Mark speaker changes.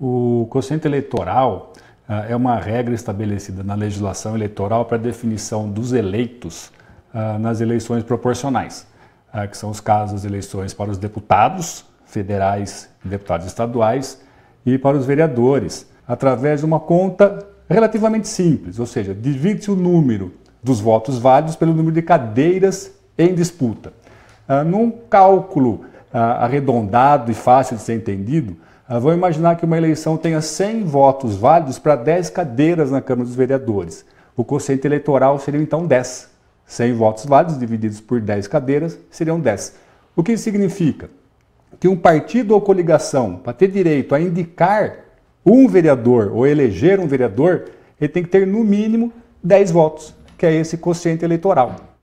Speaker 1: O quociente eleitoral ah, é uma regra estabelecida na legislação eleitoral para definição dos eleitos ah, nas eleições proporcionais, ah, que são os casos de eleições para os deputados federais e deputados estaduais e para os vereadores, através de uma conta relativamente simples, ou seja, divide-se o número dos votos válidos pelo número de cadeiras em disputa. num cálculo ah, arredondado e fácil de ser entendido, ah, vão imaginar que uma eleição tenha 100 votos válidos para 10 cadeiras na Câmara dos Vereadores. O quociente eleitoral seria então 10. 100 votos válidos divididos por 10 cadeiras seriam 10. O que significa? Que um partido ou coligação, para ter direito a indicar um vereador ou eleger um vereador, ele tem que ter no mínimo 10 votos, que é esse quociente eleitoral.